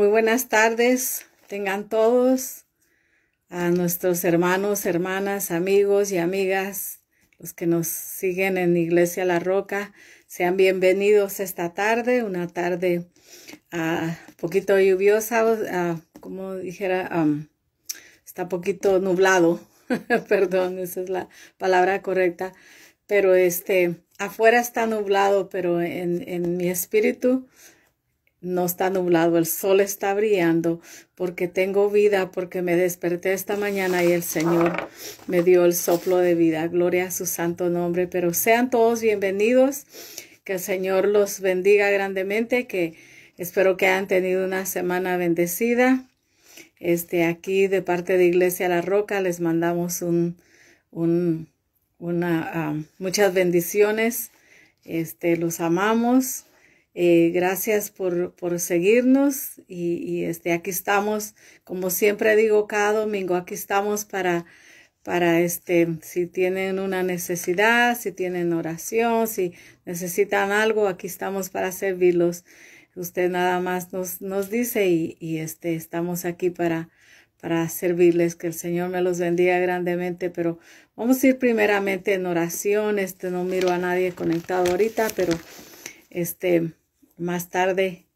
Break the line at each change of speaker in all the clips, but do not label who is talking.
Muy buenas tardes, tengan todos a nuestros hermanos, hermanas, amigos y amigas, los que nos siguen en Iglesia La Roca, sean bienvenidos esta tarde, una tarde un ah, poquito lluviosa, ah, como dijera, um, está poquito nublado, perdón, esa es la palabra correcta, pero este, afuera está nublado, pero en, en mi espíritu no está nublado, el sol está brillando, porque tengo vida, porque me desperté esta mañana y el Señor me dio el soplo de vida. Gloria a su santo nombre. Pero sean todos bienvenidos, que el Señor los bendiga grandemente, que espero que hayan tenido una semana bendecida. Este, aquí de parte de Iglesia La Roca les mandamos un, un, una, ah, muchas bendiciones. Este, los amamos eh, gracias por, por seguirnos y, y, este, aquí estamos, como siempre digo cada domingo, aquí estamos para, para este, si tienen una necesidad, si tienen oración, si necesitan algo, aquí estamos para servirlos. Usted nada más nos, nos dice y, y este, estamos aquí para, para servirles, que el Señor me los bendiga grandemente, pero vamos a ir primeramente en oración, este no miro a nadie conectado ahorita, pero este más tarde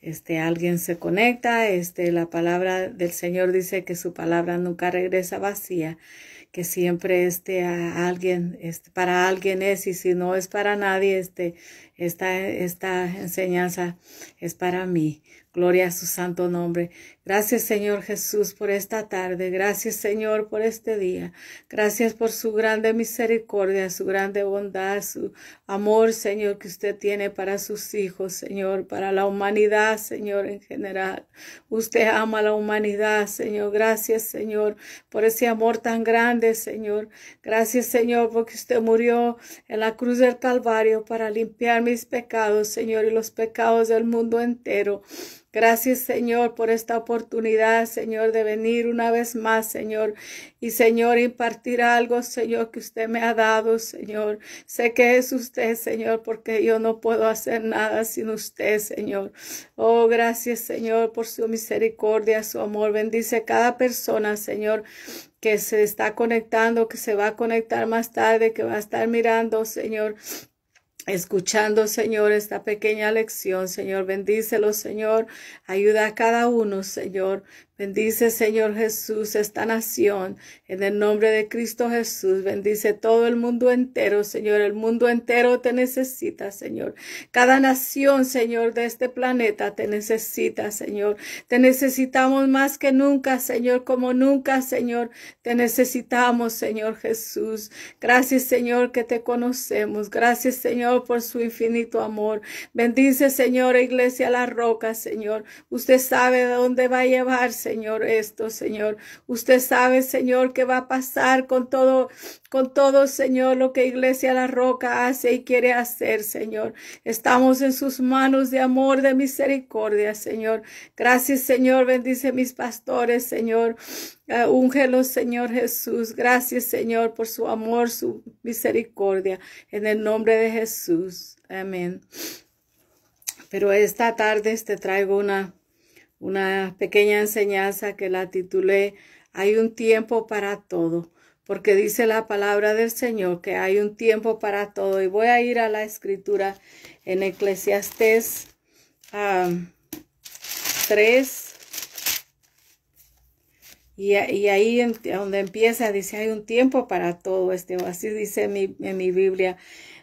este, alguien se conecta, este, la palabra del Señor dice que su palabra nunca regresa vacía, que siempre este, a alguien, este, para alguien es, y si no es para nadie, este, esta, esta enseñanza es para mí. Gloria a su santo nombre. Gracias Señor Jesús por esta tarde, gracias Señor por este día, gracias por su grande misericordia, su grande bondad, su amor Señor que usted tiene para sus hijos Señor, para la humanidad Señor en general. Usted ama a la humanidad Señor, gracias Señor por ese amor tan grande Señor, gracias Señor porque usted murió en la cruz del Calvario para limpiar mis pecados Señor y los pecados del mundo entero. Gracias, Señor, por esta oportunidad, Señor, de venir una vez más, Señor. Y, Señor, impartir algo, Señor, que usted me ha dado, Señor. Sé que es usted, Señor, porque yo no puedo hacer nada sin usted, Señor. Oh, gracias, Señor, por su misericordia, su amor. Bendice a cada persona, Señor que se está conectando, que se va a conectar más tarde, que va a estar mirando, Señor, escuchando, Señor, esta pequeña lección. Señor, bendícelo, Señor. Ayuda a cada uno, Señor, Bendice, Señor Jesús, esta nación. En el nombre de Cristo Jesús, bendice todo el mundo entero, Señor. El mundo entero te necesita, Señor. Cada nación, Señor, de este planeta te necesita, Señor. Te necesitamos más que nunca, Señor, como nunca, Señor. Te necesitamos, Señor Jesús. Gracias, Señor, que te conocemos. Gracias, Señor, por su infinito amor. Bendice, Señor, Iglesia La Roca, Señor. Usted sabe de dónde va a llevarse. Señor, esto, Señor. Usted sabe, Señor, qué va a pasar con todo, con todo, Señor, lo que Iglesia La Roca hace y quiere hacer, Señor. Estamos en sus manos de amor, de misericordia, Señor. Gracias, Señor. Bendice mis pastores, Señor. Ah, úngelos, Señor Jesús. Gracias, Señor, por su amor, su misericordia. En el nombre de Jesús. Amén. Pero esta tarde te traigo una una pequeña enseñanza que la titulé Hay un tiempo para todo, porque dice la palabra del Señor que hay un tiempo para todo. Y voy a ir a la escritura en Eclesiastés 3. Y, ahí donde empieza, dice, hay un tiempo para todo este, así dice mi, en mi Biblia.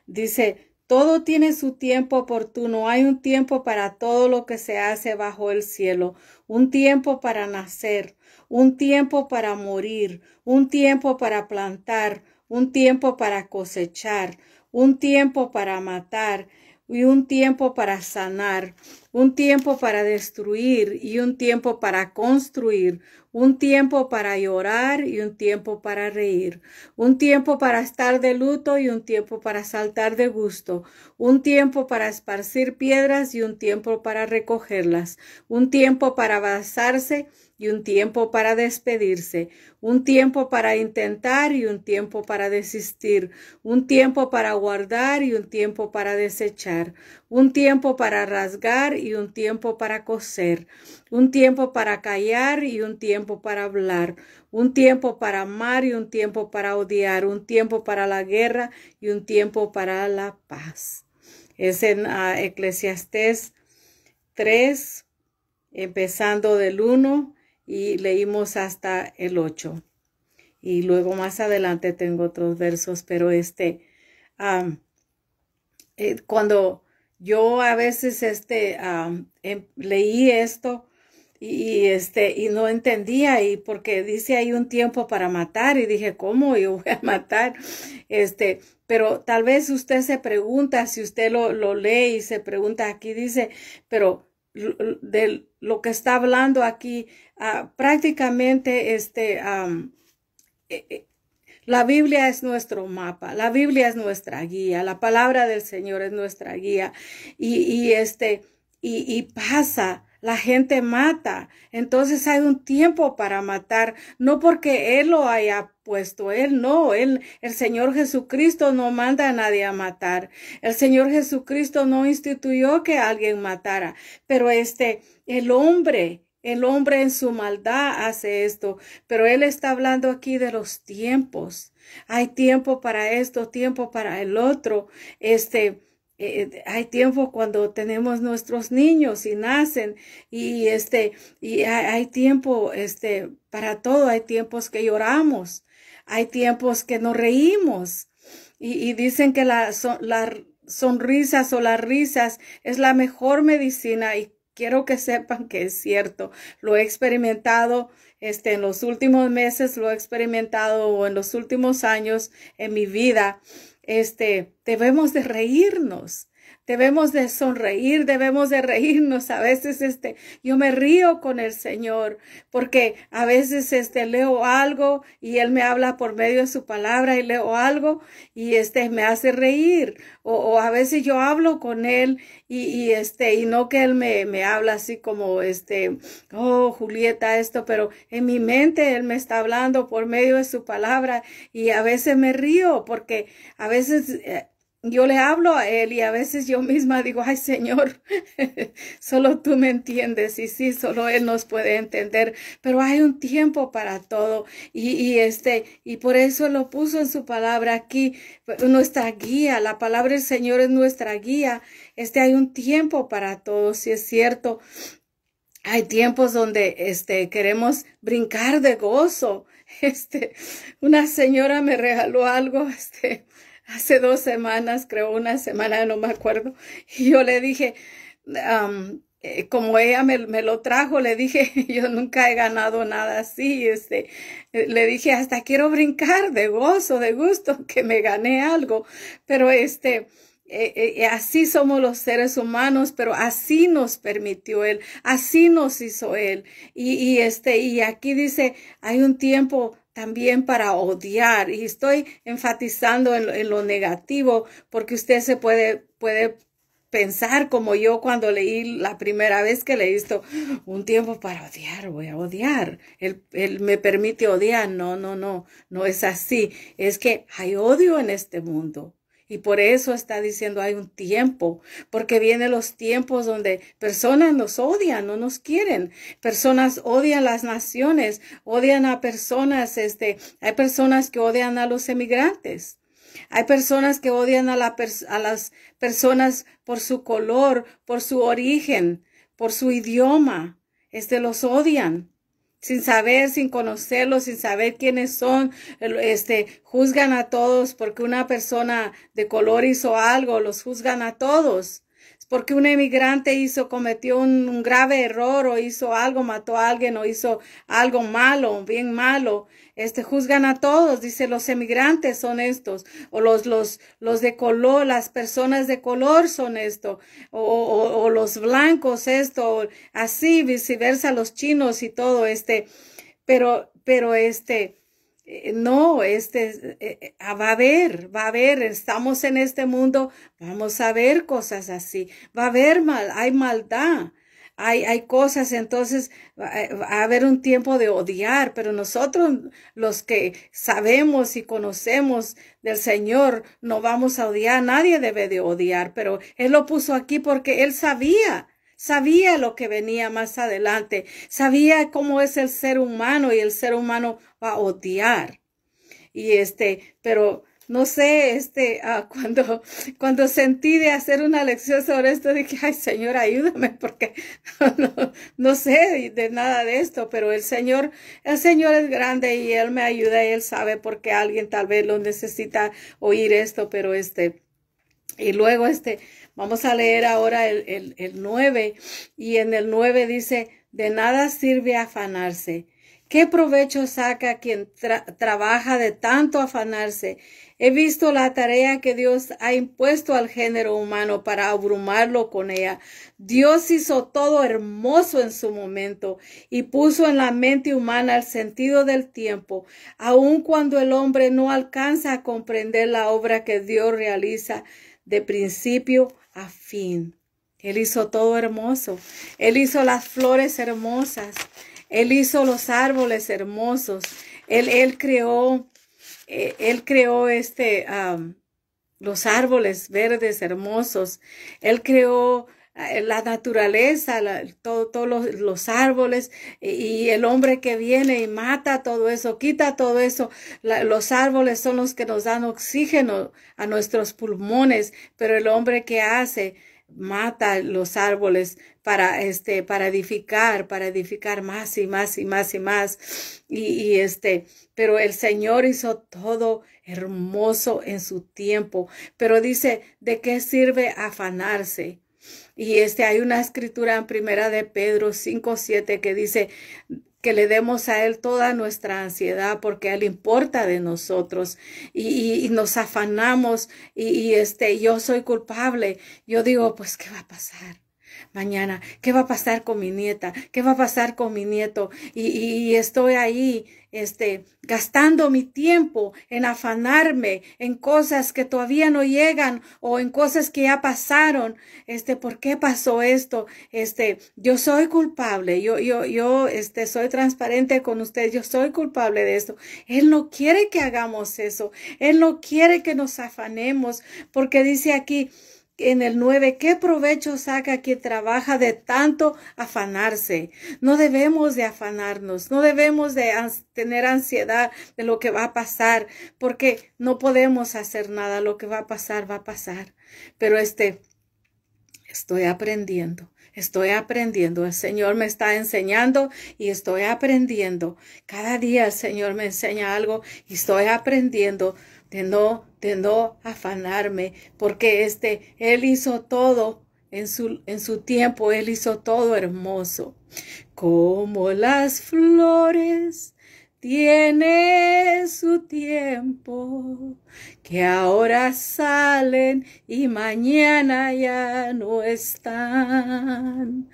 Dice, todo tiene su tiempo oportuno. Hay un tiempo para todo lo que se hace bajo el cielo. Un tiempo para nacer, un tiempo para morir, un tiempo para plantar, un tiempo para cosechar, un tiempo para matar y un tiempo para sanar, un tiempo para destruir y un tiempo para construir, un tiempo para llorar y un tiempo para reír, un tiempo para estar de luto y un tiempo para saltar de gusto, un tiempo para esparcir piedras y un tiempo para recogerlas, un tiempo para basarse y un tiempo para despedirse, un tiempo para intentar y un tiempo para desistir, un tiempo para guardar y un tiempo para desechar, un tiempo para rasgar y un tiempo para coser, un tiempo para callar y un tiempo para hablar, un tiempo para amar y un tiempo para odiar, un tiempo para la guerra y un tiempo para la paz. Es en Eclesiastés 3, empezando del 1 y leímos hasta el 8. Y luego más adelante tengo otros versos, pero este, eh, cuando yo a veces este, em, leí esto y, este, y no entendía, y porque dice hay un tiempo para matar, y dije, ¿cómo yo voy a matar? Este, pero tal vez usted se pregunta, si usted lo, lo lee y se pregunta, aquí dice, pero de lo que está hablando aquí, ah, prácticamente este, e, e, la Biblia es nuestro mapa, la Biblia es nuestra guía, la palabra del Señor es nuestra guía y, y este, y pasa la gente mata. Entonces hay un tiempo para matar. No porque Él lo haya puesto. Él no. Él, el Señor Jesucristo no manda a nadie a matar. El Señor Jesucristo no instituyó que alguien matara. Pero este, el hombre, el hombre en su maldad hace esto, pero él está hablando aquí de los tiempos. Hay tiempo para esto, tiempo para el otro. Este, eh, eh, hay tiempo cuando tenemos nuestros niños y nacen y este y hay, tiempo este para todo hay tiempos que lloramos hay tiempos que nos reímos y, dicen que las sonrisas o las risas es la mejor medicina y quiero que sepan que es cierto lo he experimentado este en los últimos meses lo he experimentado en los últimos años en mi vida este, debemos de reírnos Debemos de sonreír, debemos de reírnos. A veces este, yo me río con el Señor porque a veces este, leo algo y Él me habla por medio de su palabra y leo algo y este, me hace reír. O, a veces yo hablo con Él y, y, este, y no que Él me, me habla así como, este, oh, Julieta, esto, pero en mi mente Él me está hablando por medio de su palabra y a veces me río porque a veces... Eh, yo le hablo a él y a veces yo misma digo, ay Señor, solo tú me entiendes y sí, solo él nos puede entender, pero hay un tiempo para todo y, este, y por eso lo puso en su palabra aquí, nuestra guía, la palabra del Señor es nuestra guía, este, hay un tiempo para todo, si es cierto. Hay tiempos donde este, queremos brincar de gozo. Este, una señora me regaló algo, este, hace dos semanas, creo una semana, no me acuerdo, y yo le dije, eh, como ella me, lo trajo, le dije, yo nunca he ganado nada así, este, eh, le dije, hasta quiero brincar de gozo, de gusto, que me gané algo, pero este, eh, así somos los seres humanos, pero así nos permitió Él, así nos hizo Él. Y, y, este, y aquí dice, hay un tiempo también para odiar. Y estoy enfatizando en, lo negativo porque usted se puede, puede pensar como yo cuando leí la primera vez que leí esto, un tiempo para odiar, voy a odiar. él, me permite odiar. No, no, no, no es así. Es que hay odio en este mundo. Y por eso está diciendo hay un tiempo, porque vienen los tiempos donde personas nos odian, no nos quieren. Personas odian las naciones, odian a personas, este, hay personas que odian a los emigrantes. Hay personas que odian a, las personas por su color, por su origen, por su idioma. Este los odian sin saber, sin conocerlos, sin saber quiénes son, este, juzgan a todos porque una persona de color hizo algo, los juzgan a todos. Porque un emigrante hizo, cometió un, un grave error o hizo algo, mató a alguien o hizo algo malo, bien malo este, juzgan a todos, dice, los emigrantes son estos, o los, los, los de color, las personas de color son esto, o, o, los blancos esto, así, viceversa, los chinos y todo, este, pero, pero este, eh, no, este eh, eh, va a haber, va a haber, estamos en este mundo, vamos a ver cosas así, va a haber mal, hay maldad, hay, hay cosas, entonces eh, va a haber un tiempo de odiar, pero nosotros los que sabemos y conocemos del Señor no vamos a odiar, nadie debe de odiar, pero Él lo puso aquí porque Él sabía. Sabía lo que venía más adelante, sabía cómo es el ser humano y el ser humano va a odiar. Y este, pero no sé, este, ah, cuando, cuando sentí de hacer una lección sobre esto, dije, ay Señor, ayúdame, porque no, sé de nada de esto, pero el Señor, el Señor es grande y Él me ayuda y Él sabe porque alguien tal vez lo necesita oír esto, pero este, y luego este, vamos a leer ahora el, el, el 9 y en el 9 dice, de nada sirve afanarse ¿Qué provecho saca quien trabaja de tanto afanarse? He visto la tarea que Dios ha impuesto al género humano para abrumarlo con ella. Dios hizo todo hermoso en su momento y puso en la mente humana el sentido del tiempo, aun cuando el hombre no alcanza a comprender la obra que Dios realiza de principio a fin. Él hizo todo hermoso. Él hizo las flores hermosas. Él hizo los árboles hermosos. Él, él creó, eh, él creó este, los árboles verdes hermosos. Él creó eh, la naturaleza, todos los, los, árboles y, el hombre que viene y mata todo eso, quita todo eso. los árboles son los que nos dan oxígeno a nuestros pulmones, pero el hombre que hace mata los árboles para este para edificar para edificar más y más y más y más y, este pero el Señor hizo todo hermoso en su tiempo pero dice de qué sirve afanarse y este hay una escritura en primera de Pedro cinco siete que dice que le demos a Él toda nuestra ansiedad porque Él importa de nosotros y, nos afanamos y, y, este, yo soy culpable. Yo digo, pues, ¿qué va a pasar? mañana, ¿qué va a pasar con mi nieta? ¿Qué va a pasar con mi nieto? Y, estoy ahí, este, gastando mi tiempo en afanarme en cosas que todavía no llegan o en cosas que ya pasaron. Este, ¿por qué pasó esto? Este, yo soy culpable. Yo, yo, yo, este, soy transparente con usted. Yo soy culpable de esto. Él no quiere que hagamos eso. Él no quiere que nos afanemos porque dice aquí, en el 9, ¿qué provecho saca quien trabaja de tanto afanarse? No debemos de afanarnos, no debemos de tener ansiedad de lo que va a pasar, porque no podemos hacer nada, lo que va a pasar, va a pasar. Pero este, estoy aprendiendo. Estoy aprendiendo, el Señor me está enseñando y estoy aprendiendo. Cada día el Señor me enseña algo y estoy aprendiendo Tendó a afanarme, porque este, Él hizo todo en su, en su tiempo, Él hizo todo hermoso. Como las flores tiene su tiempo, que ahora salen y mañana ya no están.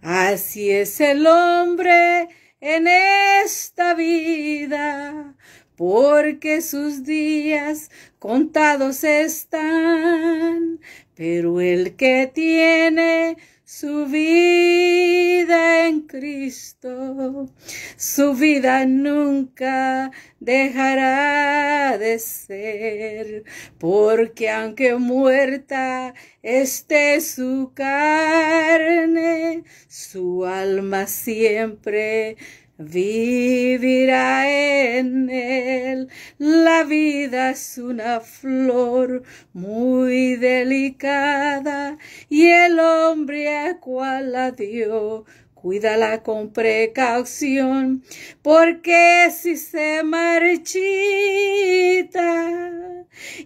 Así es el hombre en esta vida, porque sus días contados están, pero el que tiene su vida en Cristo, su vida nunca dejará de ser, porque aunque muerta esté su carne, su alma siempre vivirá en él. La vida es una flor muy delicada y el hombre a cual la dio Cuídala con precaución, porque si se marchita,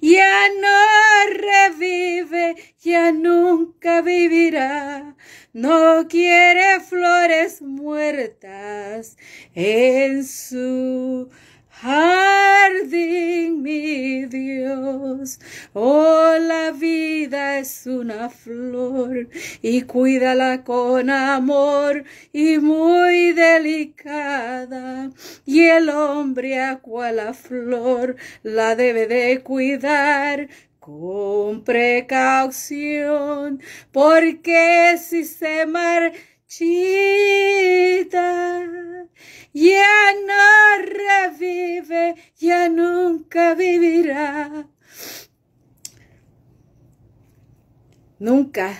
ya no revive, ya nunca vivirá. No quiere flores muertas en su Jardín, mi Dios, oh la vida es una flor y cuídala con amor y muy delicada. Y el hombre a cual la flor la debe de cuidar con precaución, porque si se marchita ya no revive, ya nunca vivirá. Nunca.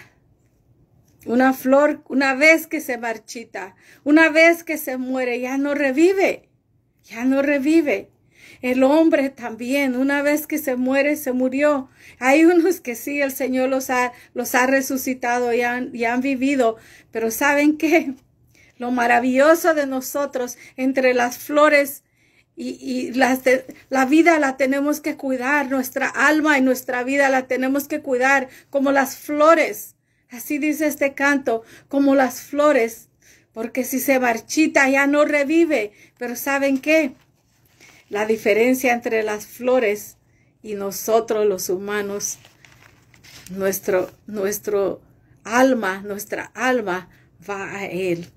Una flor, una vez que se marchita, una vez que se muere, ya no revive, ya no revive. El hombre también, una vez que se muere, se murió. Hay unos que sí, el Señor los ha, los ha resucitado y han, y han vivido, pero ¿saben qué? lo maravilloso de nosotros entre las flores y, las de, la vida la tenemos que cuidar, nuestra alma y nuestra vida la tenemos que cuidar como las flores. Así dice este canto, como las flores, porque si se marchita ya no revive. Pero ¿saben qué? La diferencia entre las flores y nosotros los humanos, nuestro, nuestro alma, nuestra alma va a Él.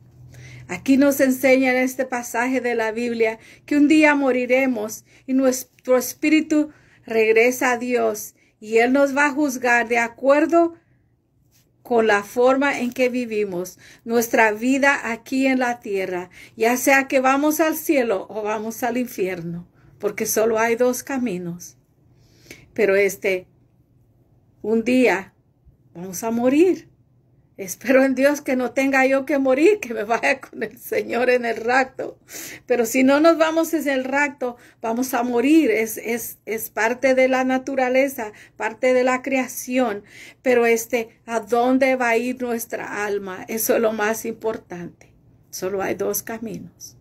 Aquí nos enseña en este pasaje de la Biblia que un día moriremos y nuestro espíritu regresa a Dios y Él nos va a juzgar de acuerdo con la forma en que vivimos nuestra vida aquí en la tierra, ya sea que vamos al cielo o vamos al infierno, porque solo hay dos caminos. Pero este, un día vamos a morir Espero en Dios que no tenga yo que morir, que me vaya con el Señor en el rapto. Pero si no nos vamos en el rapto, vamos a morir. Es, es, es parte de la naturaleza, parte de la creación. Pero este, ¿a dónde va a ir nuestra alma? Eso es lo más importante. Solo hay dos caminos.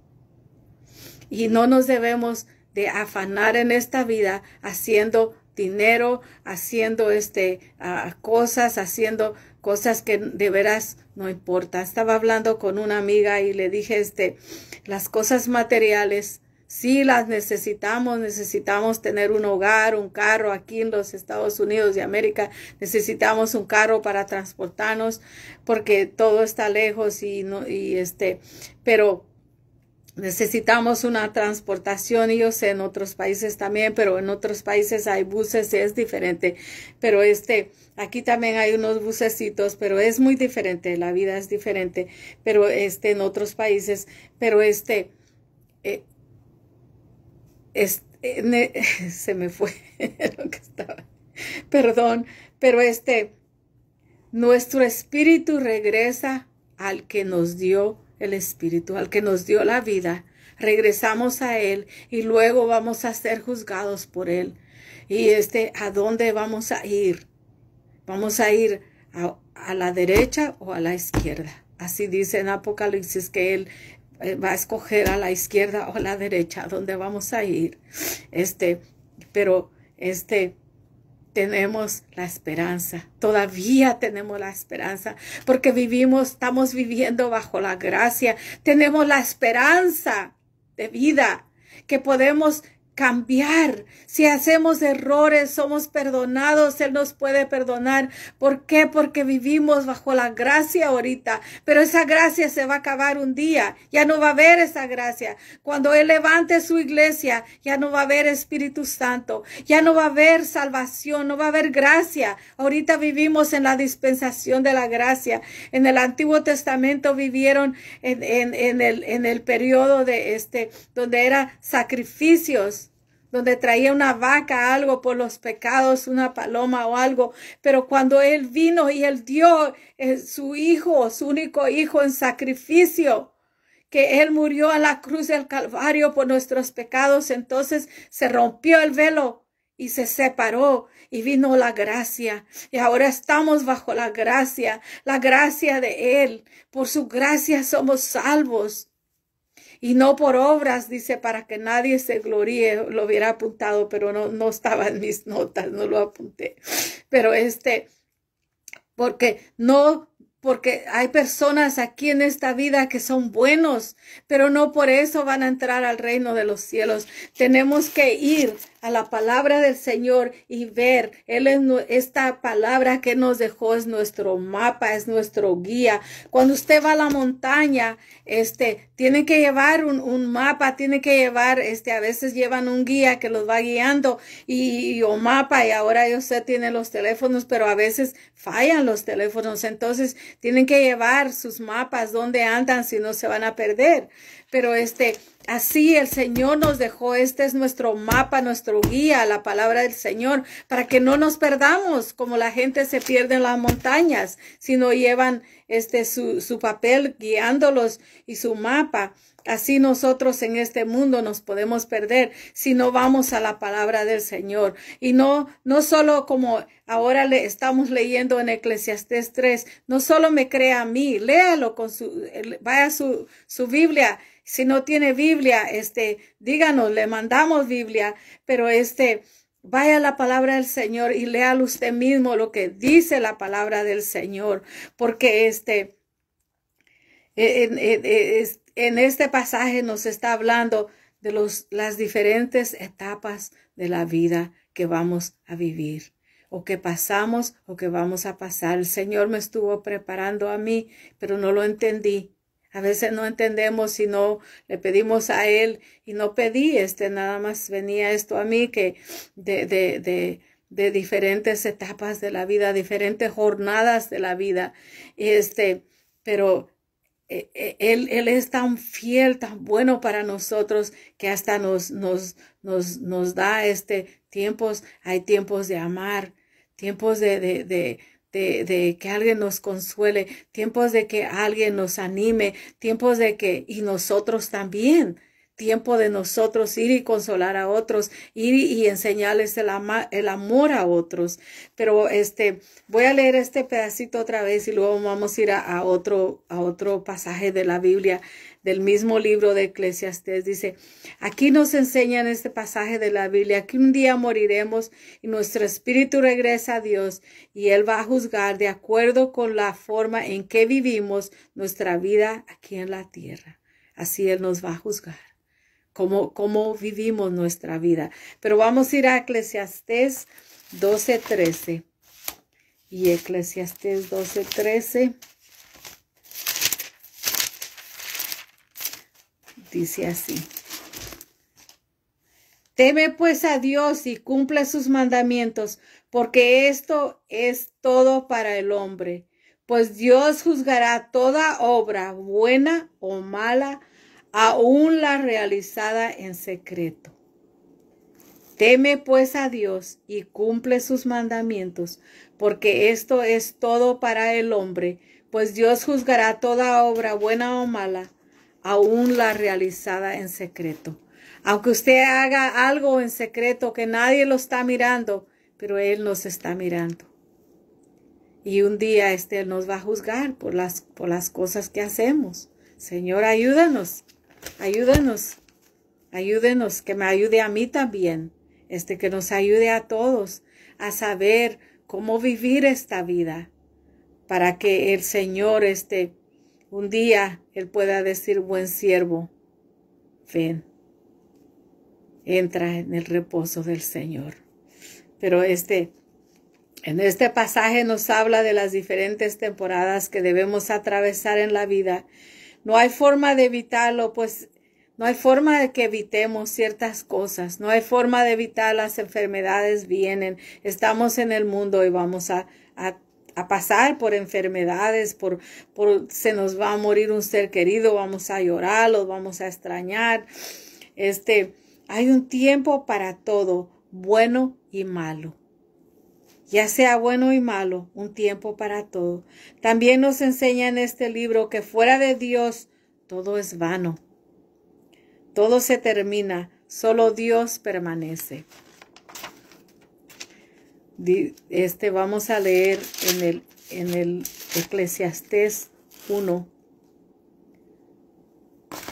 Y no nos debemos de afanar en esta vida haciendo dinero, haciendo este, ah, cosas, haciendo cosas que de veras no importa. Estaba hablando con una amiga y le dije, este, las cosas materiales, sí las necesitamos, necesitamos tener un hogar, un carro aquí en los Estados Unidos de América, necesitamos un carro para transportarnos porque todo está lejos y no, y este, pero necesitamos una transportación. Y yo sé en otros países también, pero en otros países hay buses es diferente. Pero este, aquí también hay unos bucecitos, pero es muy diferente. La vida es diferente, pero este, en otros países, pero este, eh, eh, se me fue lo que estaba. Perdón, pero este, nuestro espíritu regresa al que nos dio el Espíritu, al que nos dio la vida. Regresamos a Él y luego vamos a ser juzgados por Él. Y este, ¿a dónde vamos a ir? Vamos a ir a, la derecha o a la izquierda. Así dice en Apocalipsis que Él eh, va a escoger a la izquierda o a la derecha, ¿a dónde vamos a ir. Este, pero este, tenemos la esperanza, todavía tenemos la esperanza, porque vivimos, estamos viviendo bajo la gracia, tenemos la esperanza de vida, que podemos cambiar. Si hacemos errores, somos perdonados, Él nos puede perdonar. ¿Por qué? Porque vivimos bajo la gracia ahorita, pero esa gracia se va a acabar un día, ya no va a haber esa gracia. Cuando Él levante su iglesia, ya no va a haber Espíritu Santo, ya no va a haber salvación, no va a haber gracia. Ahorita vivimos en la dispensación de la gracia. En el Antiguo Testamento vivieron en, el, en el periodo de este, donde era sacrificios donde traía una vaca, algo por los pecados, una paloma o algo. Pero cuando Él vino y Él dio eh, su hijo, su único hijo en sacrificio, que Él murió a la cruz del Calvario por nuestros pecados, entonces se rompió el velo y se separó y vino la gracia. Y ahora estamos bajo la gracia, la gracia de Él. Por su gracia somos salvos y no por obras, dice, para que nadie se gloríe, lo hubiera apuntado, pero no, no estaba en mis notas, no lo apunté. Pero este, porque no porque hay personas aquí en esta vida que son buenos, pero no por eso van a entrar al reino de los cielos. Tenemos que ir a la palabra del Señor y ver, Él es esta palabra que nos dejó es nuestro mapa, es nuestro guía. Cuando usted va a la montaña, este, tiene que llevar un, un mapa, tiene que llevar, este, a veces llevan un guía que los va guiando y, o mapa y ahora yo sé tiene los teléfonos, pero a veces fallan los teléfonos, entonces tienen que llevar sus mapas, dónde andan, si no se van a perder. Pero este, Así el Señor nos dejó, este es nuestro mapa, nuestro guía, la palabra del Señor, para que no nos perdamos como la gente se pierde en las montañas, sino llevan este su, papel guiándolos y su mapa. Así nosotros en este mundo nos podemos perder si no vamos a la palabra del Señor. Y no, no solo como ahora le estamos leyendo en Eclesiastés 3, no solo me crea a mí, léalo con su, eh, vaya su, su Biblia si no tiene Biblia, este, díganos, le mandamos Biblia, pero este, Vaya la palabra del Señor y léale usted mismo lo que dice la palabra del Señor, porque este, e, en, e, e, en este pasaje nos está hablando de los, las diferentes etapas de la vida que vamos a vivir o que pasamos o que vamos a pasar. El Señor me estuvo preparando a mí, pero no lo entendí. A veces no entendemos si no le pedimos a Él y no pedí, este, nada más venía esto a mí que de, de, de, de diferentes etapas de la vida, diferentes jornadas de la vida. Este, pero e, e, él, él, es tan fiel, tan bueno para nosotros que hasta nos, nos, nos, nos da este tiempos, hay tiempos de amar, tiempos de, de, de, de, que alguien nos consuele, tiempos de que alguien nos anime, tiempos de que, y nosotros también, tiempo de nosotros ir y consolar a otros, ir y enseñarles el, amor a otros. Pero este, voy a leer este pedacito otra vez y luego vamos a ir a, otro, a otro pasaje de la Biblia del mismo libro de Eclesiastes. Dice, aquí nos enseña en este pasaje de la Biblia que un día moriremos y nuestro espíritu regresa a Dios y Él va a juzgar de acuerdo con la forma en que vivimos nuestra vida aquí en la tierra. Así Él nos va a juzgar cómo, vivimos nuestra vida. Pero vamos a ir a Eclesiastés 12.13. Y Eclesiastés 12.13 dice así. Teme pues a Dios y cumple sus mandamientos, porque esto es todo para el hombre. Pues Dios juzgará toda obra, buena o mala, aún la realizada en secreto. Teme pues a Dios y cumple sus mandamientos, porque esto es todo para el hombre, pues Dios juzgará toda obra, buena o mala, aún la realizada en secreto. Aunque usted haga algo en secreto que nadie lo está mirando, pero Él nos está mirando. Y un día Éste nos va a juzgar por las, por las cosas que hacemos. Señor, ayúdanos Ayúdenos, ayúdenos, que me ayude a mí también, este, que nos ayude a todos a saber cómo vivir esta vida para que el Señor, este, un día, Él pueda decir, buen siervo, ven, entra en el reposo del Señor. Pero este, en este pasaje nos habla de las diferentes temporadas que debemos atravesar en la vida no hay forma de evitarlo, pues no hay forma de que evitemos ciertas cosas, no hay forma de evitar las enfermedades vienen. Estamos en el mundo y vamos a, pasar por enfermedades, por, por, se nos va a morir un ser querido, vamos a llorar, los vamos a extrañar. Este, hay un tiempo para todo, bueno y malo ya sea bueno y malo, un tiempo para todo. También nos enseña en este libro que fuera de Dios todo es vano. Todo se termina, solo Dios permanece. Este vamos a leer en el, en el Eclesiastés 1.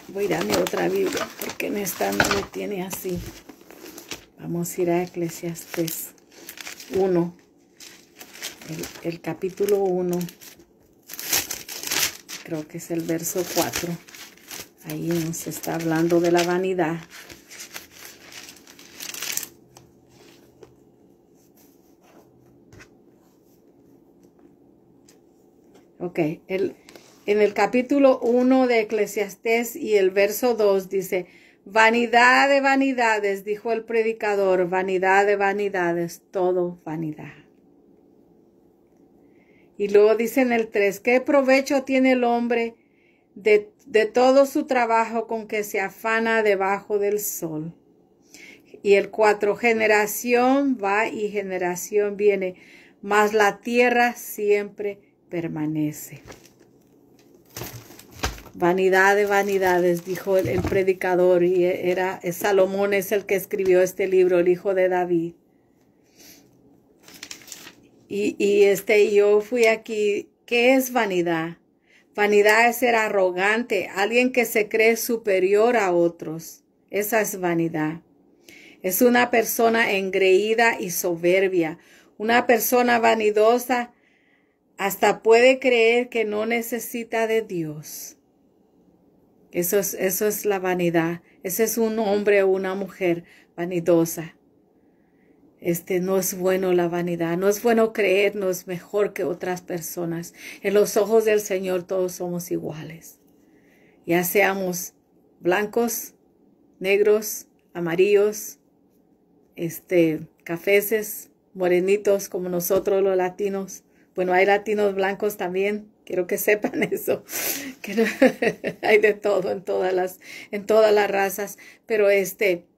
Voy a ir a otra Biblia porque en esta no me tiene así. Vamos a ir a Eclesiastés 1 el, capítulo 1, creo que es el verso 4, ahí nos está hablando de la vanidad. Ok, en el capítulo 1 de Eclesiastés y el verso 2 dice, vanidad de vanidades, dijo el predicador, vanidad de vanidades, todo vanidad. Y luego dice en el 3, ¿qué provecho tiene el hombre de, todo su trabajo con que se afana debajo del sol? Y el 4, generación va y generación viene, mas la tierra siempre permanece. Vanidad de vanidades, dijo el, el predicador, y era Salomón es el que escribió este libro, el hijo de David. Y, y este, yo fui aquí, ¿qué es vanidad? Vanidad es ser arrogante, alguien que se cree superior a otros. Esa es vanidad. Es una persona engreída y soberbia. Una persona vanidosa hasta puede creer que no necesita de Dios. Eso es, eso es la vanidad. Ese es un hombre o una mujer vanidosa. Este, no es bueno la vanidad, no es bueno creernos mejor que otras personas. En los ojos del Señor todos somos iguales. Ya seamos blancos, negros, amarillos, este, cafeces, morenitos como nosotros los latinos. Bueno, hay latinos blancos también, quiero que sepan eso, hay de todo en todas las, en todas las razas, pero este,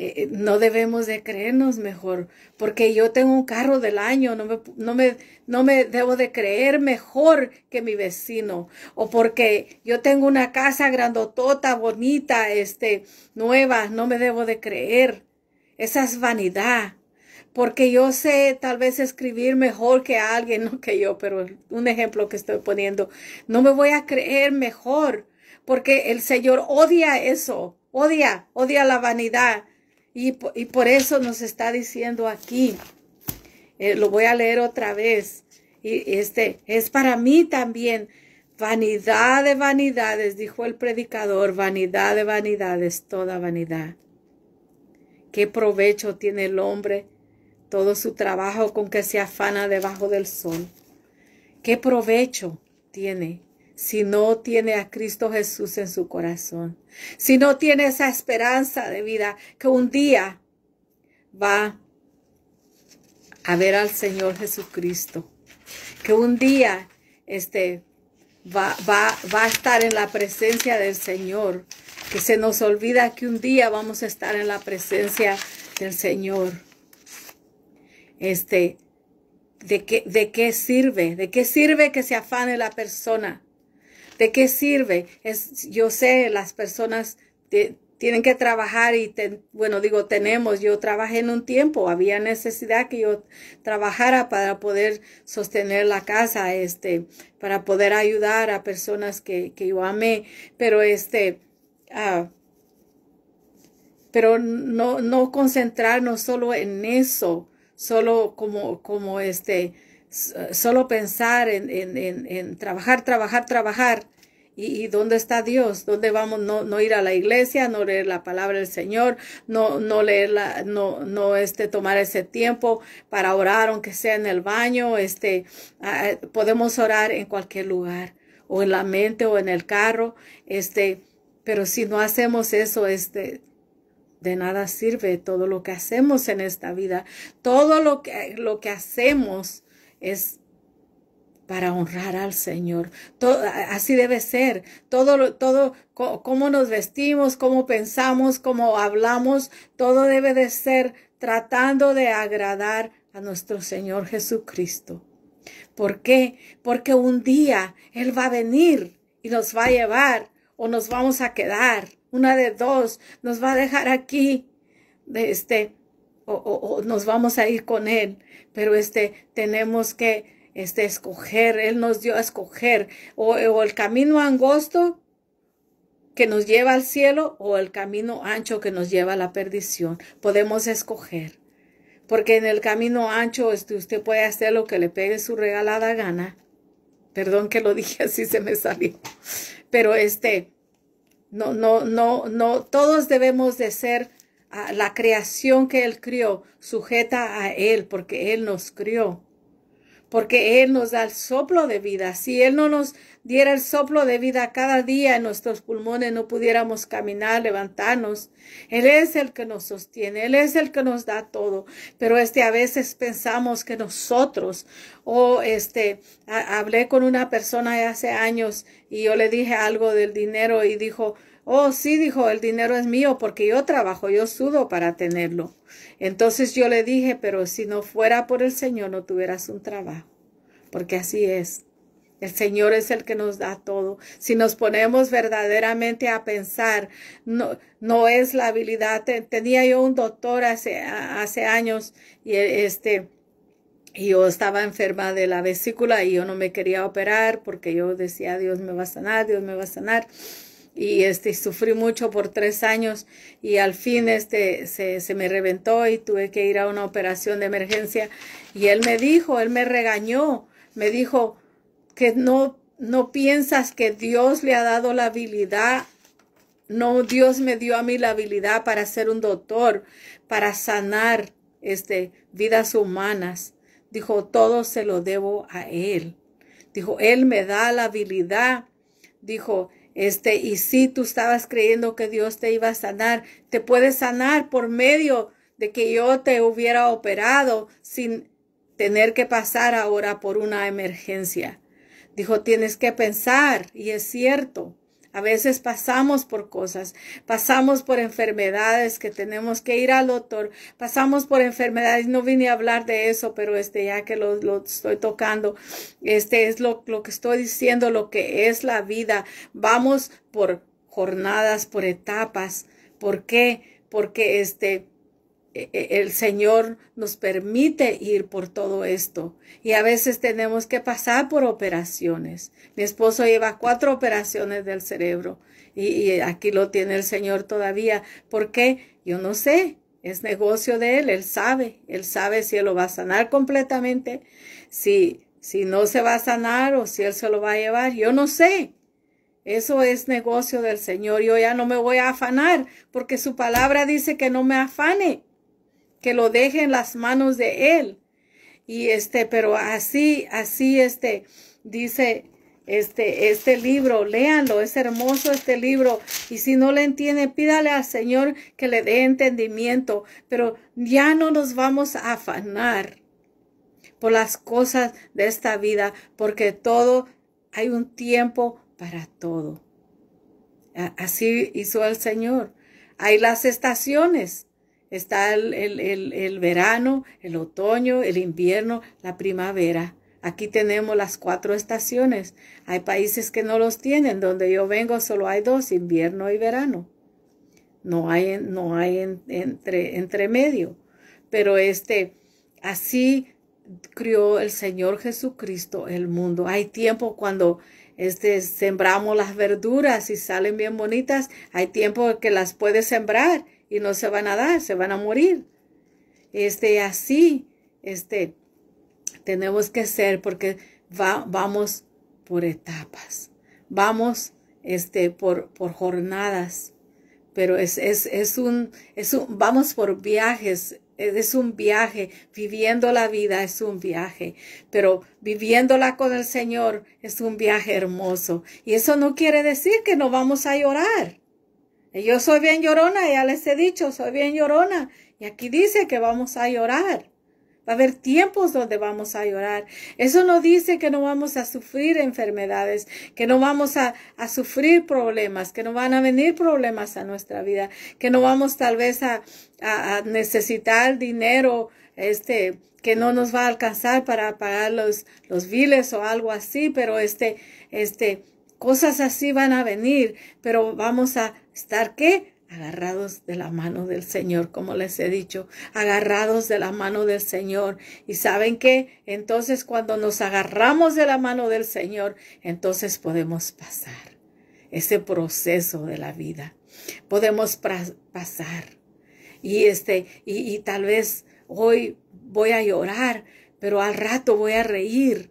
eh, no debemos de creernos mejor, porque yo tengo un carro del año, no me, no, me, no me debo de creer mejor que mi vecino, o porque yo tengo una casa grandotota, bonita, este, nueva, no me debo de creer. Esa es vanidad, porque yo sé tal vez escribir mejor que alguien, no que yo, pero un ejemplo que estoy poniendo, no me voy a creer mejor, porque el Señor odia eso, odia, odia la vanidad y, por eso nos está diciendo aquí, eh, lo voy a leer otra vez, y este es para mí también, vanidad de vanidades, dijo el predicador, vanidad de vanidades, toda vanidad. ¿Qué provecho tiene el hombre todo su trabajo con que se afana debajo del sol? ¿Qué provecho tiene si no tiene a Cristo Jesús en su corazón, si no tiene esa esperanza de vida que un día va a ver al Señor Jesucristo, que un día este, va, va, va a estar en la presencia del Señor, que se nos olvida que un día vamos a estar en la presencia del Señor. Este, ¿de ¿De qué sirve? ¿De qué sirve que se afane la persona? ¿De qué sirve? Es, yo sé, las personas tienen que trabajar y, bueno, digo, tenemos, yo trabajé en un tiempo, había necesidad que yo trabajara para poder sostener la casa, este, para poder ayudar a personas que, que yo amé, pero este, ah, pero no, no concentrarnos solo en eso, solo como, como este, eh, solo pensar en, trabajar, trabajar, trabajar. ¿Y, dónde está Dios? ¿Dónde vamos? No, ir a la iglesia, no leer la palabra del Señor, no, no leerla, no, no este, tomar ese tiempo para orar, aunque sea en el baño, este, ah, eh, podemos orar en cualquier lugar, o en la mente, o en el carro, este, pero si no hacemos eso, este, de nada sirve todo lo que hacemos en esta vida. Todo lo que, lo que hacemos es para honrar al Señor. Todo, así debe ser. Todo, todo, cómo nos vestimos, cómo pensamos, cómo hablamos, todo debe de ser tratando de agradar a nuestro Señor Jesucristo. ¿Por qué? Porque un día Él va a venir y nos va a llevar o nos vamos a quedar. Una de dos, nos va a dejar aquí, de este, o, nos vamos a ir con Él, pero este, tenemos que este, escoger, Él nos dio a escoger, o, el camino angosto que nos lleva al cielo, o el camino ancho que nos lleva a la perdición. Podemos escoger, porque en el camino ancho este, usted puede hacer lo que le pegue su regalada gana. Perdón que lo dije así, se me salió. Pero este, no, no, no, no, todos debemos de ser la creación que Él crió, sujeta a Él, porque Él nos crió. Porque Él nos da el soplo de vida. Si Él no nos diera el soplo de vida cada día en nuestros pulmones, no pudiéramos caminar, levantarnos. Él es el que nos sostiene, Él es el que nos da todo. Pero este, a veces pensamos que nosotros, o oh, este, hablé con una persona hace años y yo le dije algo del dinero y dijo, Oh, sí, dijo, el dinero es mío porque yo trabajo, yo sudo para tenerlo. Entonces yo le dije, pero si no fuera por el Señor no tuvieras un trabajo, porque así es. El Señor es el que nos da todo. Si nos ponemos verdaderamente a pensar, no, no es la habilidad. Tenía yo un doctor hace, hace años y este, y yo estaba enferma de la vesícula y yo no me quería operar porque yo decía, Dios me va a sanar, Dios me va a sanar y este sufrí mucho por tres años y al fin este se, se, me reventó y tuve que ir a una operación de emergencia y él me dijo, él me regañó, me dijo que no, no piensas que Dios le ha dado la habilidad, no, Dios me dio a mí la habilidad para ser un doctor, para sanar este, vidas humanas. Dijo, todo se lo debo a Él. Dijo, Él me da la habilidad. Dijo, este, y si tú estabas creyendo que Dios te iba a sanar, te puede sanar por medio de que yo te hubiera operado sin tener que pasar ahora por una emergencia. Dijo, tienes que pensar, y es cierto. A veces pasamos por cosas, pasamos por enfermedades que tenemos que ir al doctor, pasamos por enfermedades, no vine a hablar de eso, pero este, ya que lo, estoy tocando, este es lo que estoy diciendo, lo que es la vida. Vamos por jornadas, por etapas. ¿Por qué? Porque este, e, e, el Señor nos permite ir por todo esto y a veces tenemos que pasar por operaciones. Mi esposo lleva cuatro operaciones del cerebro y, aquí lo tiene el Señor todavía. ¿Por qué? Yo no sé. Es negocio de Él, Él sabe. Él sabe si Él lo va a sanar completamente, si, si no se va a sanar o si Él se lo va a llevar. Yo no sé. Eso es negocio del Señor. Yo ya no me voy a afanar porque su palabra dice que no me afane que lo deje en las manos de Él. Y este, pero así, así este, dice este, este libro, léanlo, es hermoso este libro. Y si no le entiende, pídale al Señor que le dé entendimiento, pero ya no nos vamos a afanar por las cosas de esta vida, porque todo, hay un tiempo para todo. Así hizo el Señor. Hay las estaciones, Está el, verano, el otoño, el invierno, la primavera. Aquí tenemos las cuatro estaciones. Hay países que no los tienen. Donde yo vengo solo hay dos, invierno y verano. No hay, no hay entre, medio. Pero este, así crió el Señor Jesucristo el mundo. Hay tiempo cuando este, sembramos las verduras y salen bien bonitas. Hay tiempo que las puede sembrar y no se van a dar, se van a morir. Este, así, este, tenemos que ser porque va, vamos por etapas, vamos, este, por, por jornadas, pero es, es, es, un, es un, vamos por viajes, es un viaje, viviendo la vida es un viaje, pero viviéndola con el Señor es un viaje hermoso. Y eso no quiere decir que no vamos a llorar yo soy bien llorona, ya les he dicho, soy bien llorona. Y aquí dice que vamos a llorar. Va a haber tiempos donde vamos a llorar. Eso no dice que no vamos a sufrir enfermedades, que no vamos a, a, sufrir problemas, que no van a venir problemas a nuestra vida, que no vamos tal vez a, a, necesitar dinero, este, que no nos va a alcanzar para pagar los, los viles o algo así, pero este, este, Cosas así van a venir, pero vamos a estar qué? Agarrados de la mano del Señor, como les he dicho, agarrados de la mano del Señor. Y saben qué? entonces cuando nos agarramos de la mano del Señor, entonces podemos pasar ese proceso de la vida. Podemos pasar. Y este, y tal vez hoy voy a llorar, pero al rato voy a reír.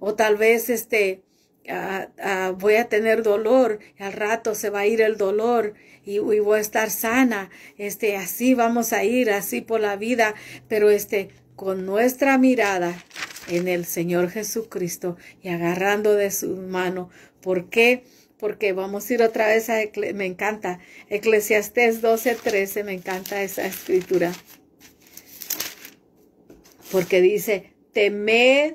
O tal vez este, Ah, ah, voy a tener dolor, al rato se va a ir el dolor y, voy a estar sana, este, así vamos a ir, así por la vida, pero este, con nuestra mirada en el Señor Jesucristo y agarrando de su mano, ¿por qué? Porque vamos a ir otra vez a, me encanta, Eclesiastés 13, me encanta esa escritura, porque dice, temed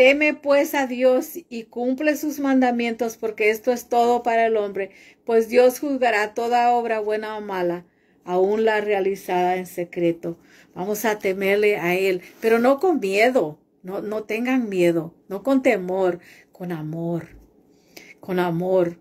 Teme pues a Dios y cumple sus mandamientos, porque esto es todo para el hombre, pues Dios juzgará toda obra buena o mala, aun la realizada en secreto. Vamos a temerle a Él, pero no con miedo, no, no tengan miedo, no con temor, con amor, con amor.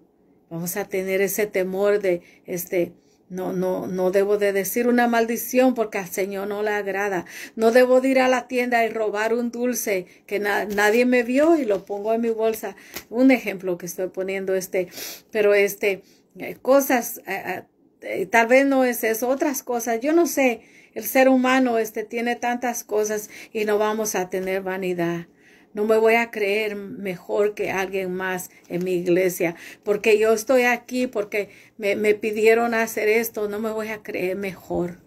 Vamos a tener ese temor de este no, no, no debo de decir una maldición porque al Señor no le agrada. No debo de ir a la tienda y robar un dulce que nadie me vio y lo pongo en mi bolsa. Un ejemplo que estoy poniendo este, pero este, eh, cosas, eh, eh, tal vez no es eso, otras cosas, yo no sé. El ser humano este tiene tantas cosas y no vamos a tener vanidad. No me voy a creer mejor que alguien más en mi iglesia, porque yo estoy aquí, porque me, pidieron hacer esto, no me voy a creer mejor.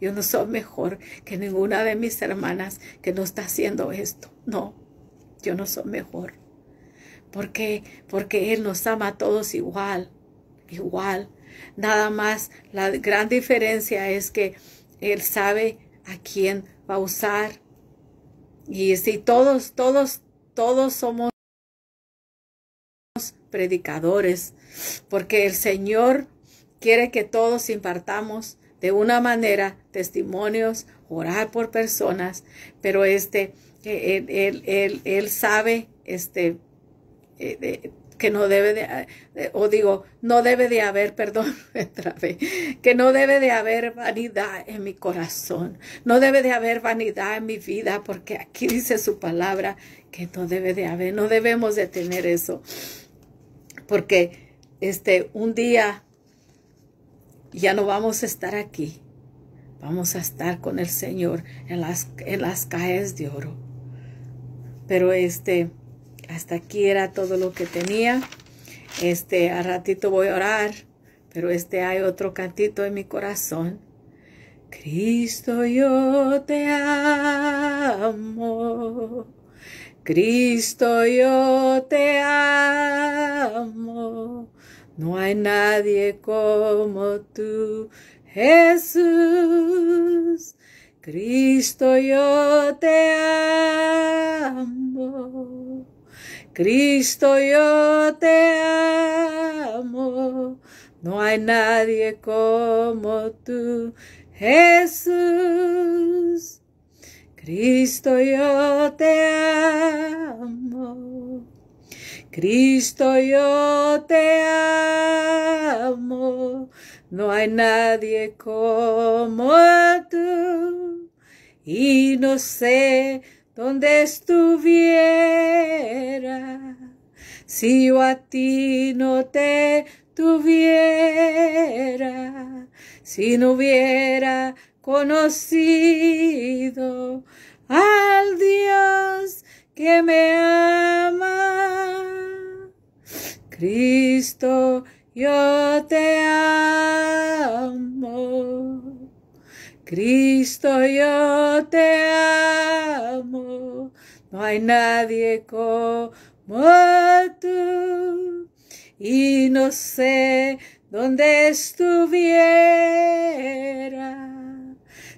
Yo no soy mejor que ninguna de mis hermanas que no está haciendo esto. No, yo no soy mejor. ¿Por qué? Porque Él nos ama a todos igual, igual. Nada más, la gran diferencia es que Él sabe a quién va a usar y todos, todos, todos somos predicadores, porque el Señor quiere que todos impartamos de una manera testimonios, orar por personas, pero este, e, e, él, él, él sabe, este, eh, que no debe de, eh, o digo, no debe de haber, perdón, que no debe de haber vanidad en mi corazón, no debe de haber vanidad en mi vida, porque aquí dice su palabra que no debe de haber, no debemos de tener eso, porque este, un día ya no vamos a estar aquí, vamos a estar con el Señor en las, en las calles de oro, pero este hasta aquí era todo lo que tenía. Este, a ratito voy a orar, pero este hay otro cantito en mi corazón. Cristo, yo te amo. Cristo, yo te amo. No hay nadie como tú, Jesús. Cristo, yo te amo. Cristo yo te amo, no hay nadie como tú, Jesús. Cristo yo te amo, Cristo yo te amo, no hay nadie como tú, y no sé donde estuviera. Si yo a ti no te tuviera, si no hubiera conocido al Dios que me ama. Cristo, yo te amo. Cristo, yo te amo, no hay nadie como tú. Y no sé dónde estuviera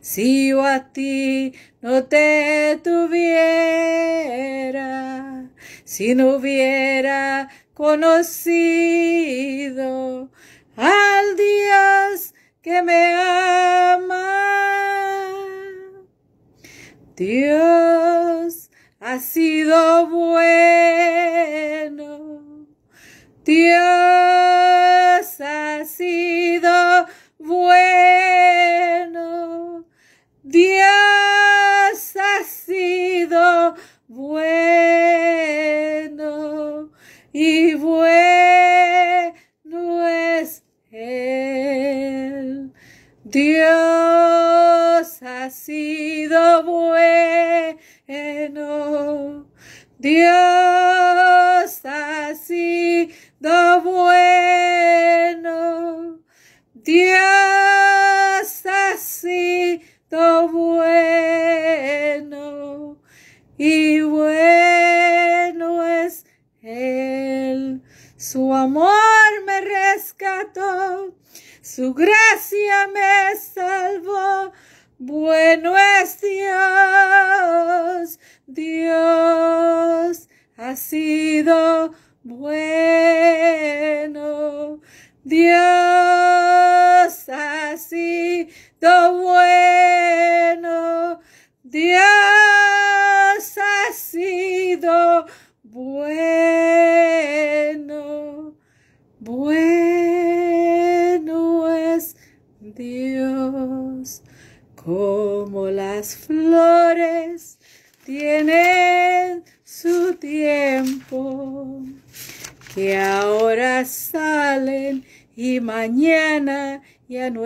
si yo a ti no te tuviera, si no hubiera conocido al Dios que me ama. Dios ha sido bueno. Dios ha sido bueno. Dios ha sido bueno y bueno.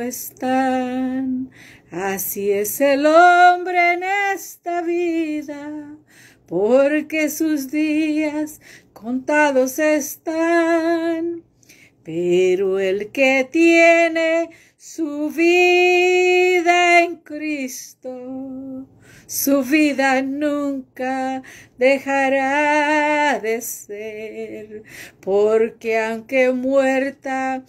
están. Así es el hombre en esta vida, porque sus días contados están. Pero el que tiene su vida en Cristo, su vida nunca dejará de ser, porque aunque muerta,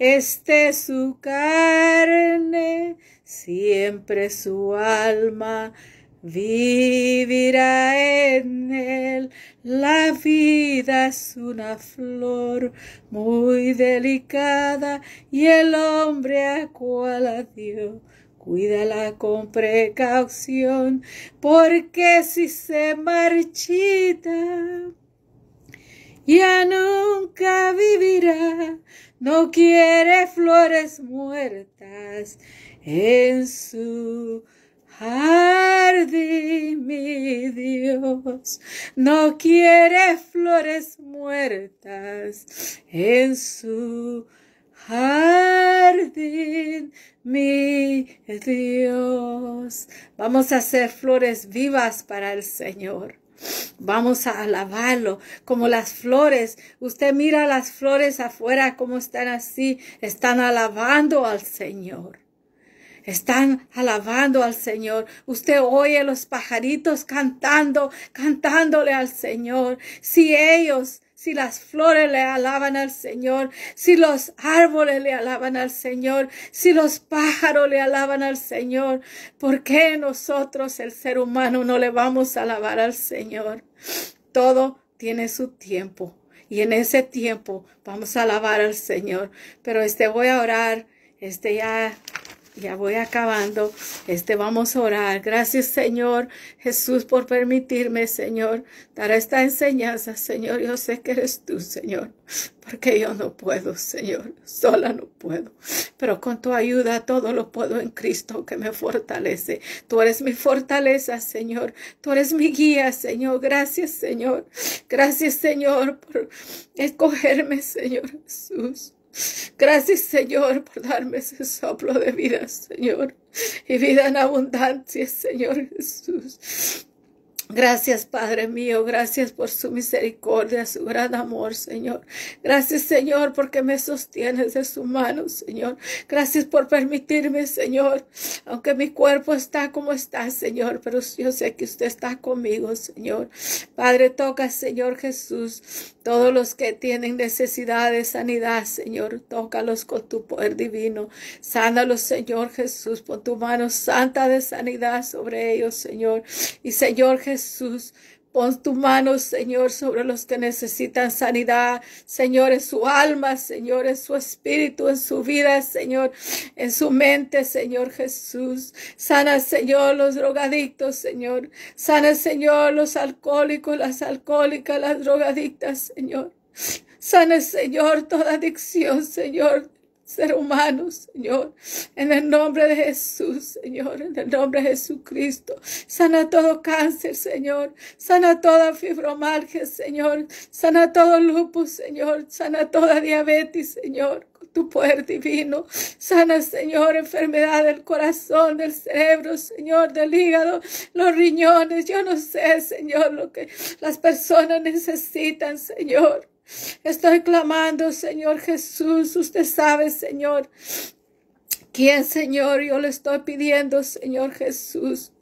este su carne, siempre su alma vivirá en él. La vida es una flor muy delicada y el hombre a cual adiós Cuídala con precaución, porque si se marchita, ya nunca vivirá, no quiere flores muertas en su jardín, mi Dios, no quiere flores muertas en su jardín, mi Dios. Vamos a hacer flores vivas para el Señor. Vamos a alabarlo como las flores. Usted mira las flores afuera como están así. Están alabando al Señor. Están alabando al Señor. Usted oye los pajaritos cantando, cantándole al Señor. Si ellos si las flores le alaban al Señor, si los árboles le alaban al Señor, si los pájaros le alaban al Señor, ¿por qué nosotros, el ser humano, no le vamos a alabar al Señor? Todo tiene su tiempo y en ese tiempo vamos a alabar al Señor. Pero este voy a orar, este ya ya voy acabando. Este vamos a orar. Gracias, Señor Jesús, por permitirme, Señor, dar esta enseñanza. Señor, yo sé que eres tú, Señor, porque yo no puedo, Señor. Sola no puedo. Pero con tu ayuda todo lo puedo en Cristo que me fortalece. Tú eres mi fortaleza, Señor. Tú eres mi guía, Señor. Gracias, Señor. Gracias, Señor, por escogerme, Señor Jesús. Gracias, Señor, por darme ese soplo de vida, Señor, y vida en abundancia, Señor Jesús. Gracias, Padre mío. Gracias por su misericordia, su gran amor, Señor. Gracias, Señor, porque me sostienes de su mano, Señor. Gracias por permitirme, Señor. Aunque mi cuerpo está como está, Señor, pero yo sé que usted está conmigo, Señor. Padre, toca, Señor Jesús, todos los que tienen necesidad de sanidad, Señor. Tócalos con tu poder divino. Sánalos, Señor Jesús, con tu mano santa de sanidad sobre ellos, Señor. Y Señor Jesús, Jesús. Pon tu mano, Señor, sobre los que necesitan sanidad. Señor, en su alma, Señor, en su espíritu, en su vida, Señor, en su mente, Señor Jesús. Sana, Señor, los drogadictos, Señor. Sana, Señor, los alcohólicos, las alcohólicas, las drogadictas, Señor. Sana, Señor, toda adicción, Señor ser humano, Señor. En el nombre de Jesús, Señor. En el nombre de Jesucristo. Sana todo cáncer, Señor. Sana toda fibromalgia, Señor. Sana todo lupus, Señor. Sana toda diabetes, Señor tu poder divino. Sana, Señor, enfermedad del corazón, del cerebro, Señor, del hígado, los riñones. Yo no sé, Señor, lo que las personas necesitan, Señor. Estoy clamando, Señor Jesús. Usted sabe, Señor, quién, Señor. Yo le estoy pidiendo, Señor Jesús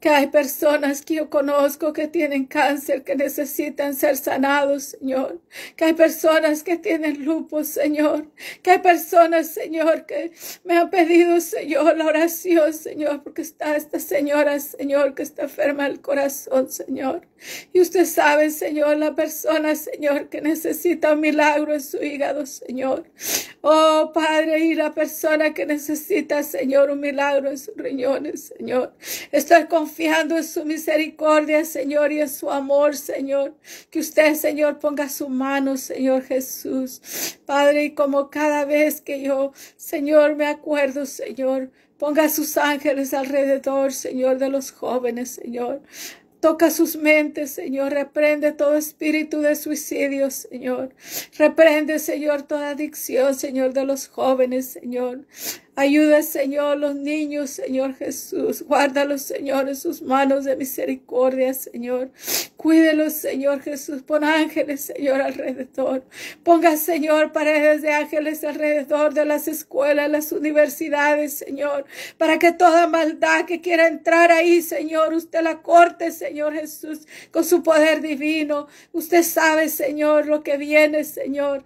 que hay personas que yo conozco que tienen cáncer, que necesitan ser sanados, Señor. Que hay personas que tienen lupus, Señor. Que hay personas, Señor, que me han pedido, Señor, la oración, Señor, porque está esta señora, Señor, que está enferma el corazón, Señor. Y usted sabe, Señor, la persona, Señor, que necesita un milagro en su hígado, Señor. Oh, Padre, y la persona que necesita, Señor, un milagro en sus riñones, Señor. Estoy con confiando en su misericordia, Señor, y en su amor, Señor. Que usted, Señor, ponga su mano, Señor Jesús. Padre, y como cada vez que yo, Señor, me acuerdo, Señor, ponga sus ángeles alrededor, Señor, de los jóvenes, Señor. Toca sus mentes, Señor. Reprende todo espíritu de suicidio, Señor. Reprende, Señor, toda adicción, Señor, de los jóvenes, Señor. Ayuda, Señor, los niños, Señor Jesús. Guárdalos, Señor, en sus manos de misericordia, Señor. Cuídelos, Señor Jesús. Pon ángeles, Señor, alrededor. Ponga, Señor, paredes de ángeles alrededor de las escuelas, las universidades, Señor. Para que toda maldad que quiera entrar ahí, Señor, usted la corte, Señor Jesús, con su poder divino. Usted sabe, Señor, lo que viene, Señor.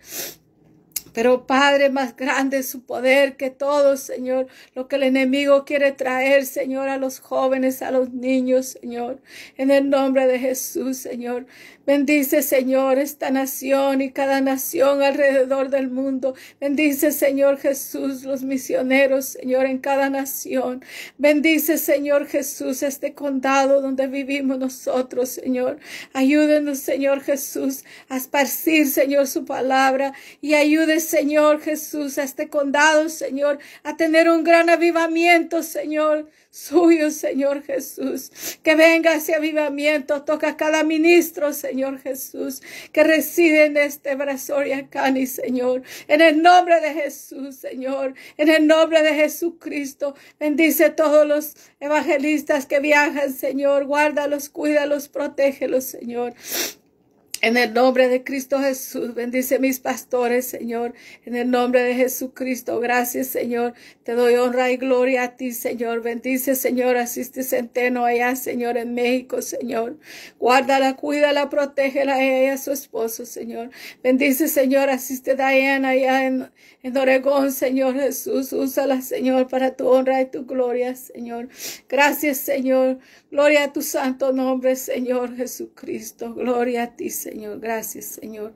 Pero Padre, más grande es su poder que todo, Señor. Lo que el enemigo quiere traer, Señor, a los jóvenes, a los niños, Señor. En el nombre de Jesús, Señor. Bendice, Señor, esta nación y cada nación alrededor del mundo. Bendice, Señor Jesús, los misioneros, Señor, en cada nación. Bendice, Señor Jesús, este condado donde vivimos nosotros, Señor. Ayúdenos, Señor Jesús, a esparcir, Señor, su palabra y ayude, Señor Jesús, a este condado, Señor, a tener un gran avivamiento, Señor suyo, Señor Jesús. Que venga ese avivamiento, toca a cada ministro, Señor Jesús, que reside en este Brazoria Cani, Señor. En el nombre de Jesús, Señor, en el nombre de Jesucristo, bendice todos los evangelistas que viajan, Señor. Guárdalos, cuídalos, protégelos, Señor. En el nombre de Cristo Jesús, bendice mis pastores, Señor. En el nombre de Jesucristo, gracias, Señor. Te doy honra y gloria a ti, Señor. Bendice, Señor. Asiste Centeno allá, Señor, en México, Señor. Guárdala, cuídala, protégela a ella y a su esposo, Señor. Bendice, Señor. Asiste Diana allá en, en Oregón, Señor Jesús. Úsala, Señor, para tu honra y tu gloria, Señor. Gracias, Señor. Gloria a tu santo nombre, Señor Jesucristo. Gloria a ti, Señor. Señor. Gracias, Señor.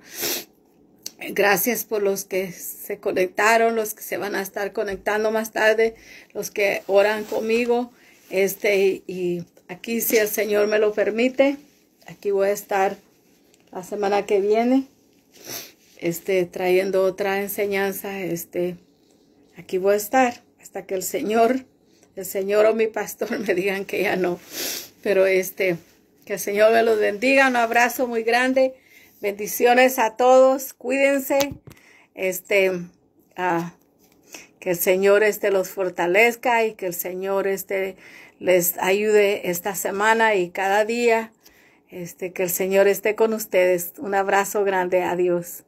Gracias por los que se conectaron, los que se van a estar conectando más tarde, los que oran conmigo. Este, y aquí, si el Señor me lo permite, aquí voy a estar la semana que viene, este, trayendo otra enseñanza. Este, aquí voy a estar hasta que el Señor, el Señor o mi pastor me digan que ya no. Pero este, que el Señor me los bendiga. Un abrazo muy grande. Bendiciones a todos. Cuídense. Este, ah, que el Señor este los fortalezca y que el Señor este les ayude esta semana y cada día. Este, que el Señor esté con ustedes. Un abrazo grande. Adiós.